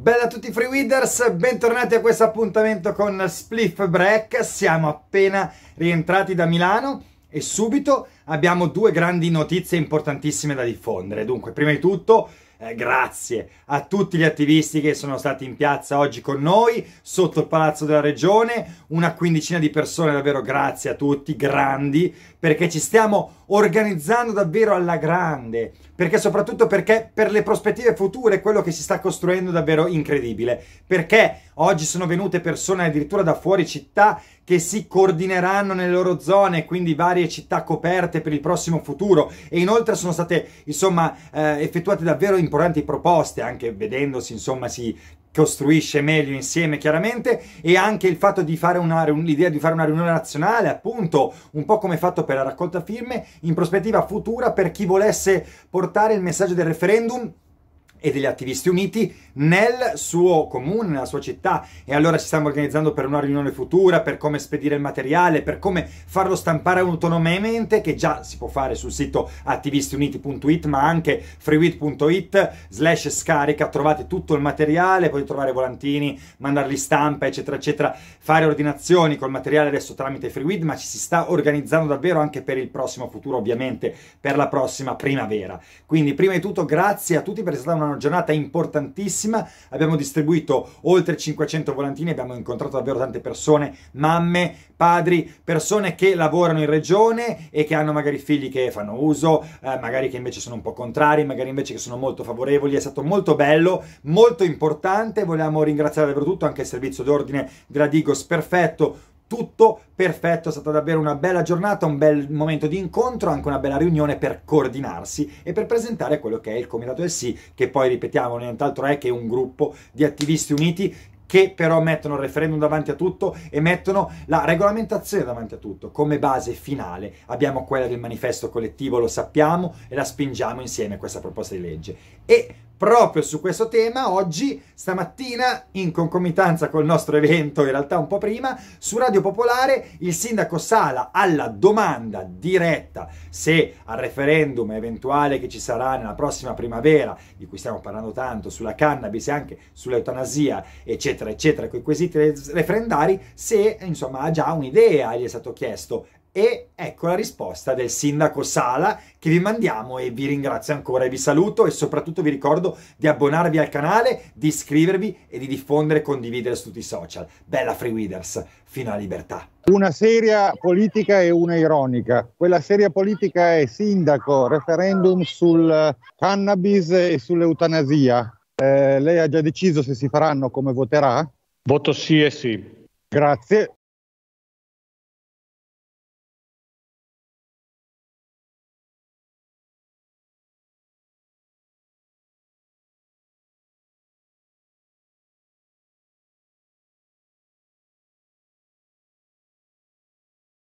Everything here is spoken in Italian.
Bella a tutti Free Widers, bentornati a questo appuntamento con Spliff Break. Siamo appena rientrati da Milano e subito abbiamo due grandi notizie importantissime da diffondere. Dunque, prima di tutto eh, grazie a tutti gli attivisti che sono stati in piazza oggi con noi, sotto il Palazzo della Regione, una quindicina di persone, davvero grazie a tutti, grandi, perché ci stiamo organizzando davvero alla grande, perché soprattutto perché per le prospettive future quello che si sta costruendo è davvero incredibile, perché oggi sono venute persone addirittura da fuori città che si coordineranno nelle loro zone, quindi varie città coperte per il prossimo futuro e inoltre sono state insomma eh, effettuate davvero in importanti proposte, anche vedendosi, insomma, si costruisce meglio insieme chiaramente e anche il fatto di fare una, l'idea di fare una riunione nazionale appunto un po' come fatto per la raccolta firme in prospettiva futura per chi volesse portare il messaggio del referendum e degli attivisti uniti nel suo comune, nella sua città e allora ci stiamo organizzando per una riunione futura, per come spedire il materiale, per come farlo stampare autonomamente che già si può fare sul sito attivistiuniti.it ma anche freewit.it slash scarica, trovate tutto il materiale, potete trovare volantini, mandarli stampa eccetera eccetera, fare ordinazioni col materiale adesso tramite freewit ma ci si sta organizzando davvero anche per il prossimo futuro ovviamente, per la prossima primavera. Quindi prima di tutto grazie a tutti per essere stata una una giornata importantissima, abbiamo distribuito oltre 500 volantini, abbiamo incontrato davvero tante persone, mamme, padri, persone che lavorano in regione e che hanno magari figli che fanno uso, eh, magari che invece sono un po' contrari, magari invece che sono molto favorevoli, è stato molto bello, molto importante, vogliamo ringraziare davvero tutto, anche il servizio d'ordine della Digos perfetto, tutto perfetto, è stata davvero una bella giornata, un bel momento di incontro, anche una bella riunione per coordinarsi e per presentare quello che è il Comitato del Sì, che poi ripetiamo nient'altro è che un gruppo di attivisti uniti che però mettono il referendum davanti a tutto e mettono la regolamentazione davanti a tutto come base finale. Abbiamo quella del manifesto collettivo, lo sappiamo e la spingiamo insieme questa proposta di legge. E proprio su questo tema oggi, stamattina, in concomitanza col nostro evento, in realtà un po' prima, su Radio Popolare il sindaco Sala alla domanda diretta se al referendum eventuale che ci sarà nella prossima primavera, di cui stiamo parlando tanto, sulla cannabis e anche sull'eutanasia, eccetera, eccetera, con i quesiti referendari, se insomma ha già un'idea, gli è stato chiesto e ecco la risposta del sindaco Sala che vi mandiamo e vi ringrazio ancora e vi saluto e soprattutto vi ricordo di abbonarvi al canale, di iscrivervi e di diffondere e condividere su tutti i social. Bella Free Withers, fino alla libertà. Una seria politica e una ironica. Quella seria politica è sindaco, referendum sul cannabis e sull'eutanasia. Eh, lei ha già deciso se si faranno come voterà? Voto sì e sì. Grazie.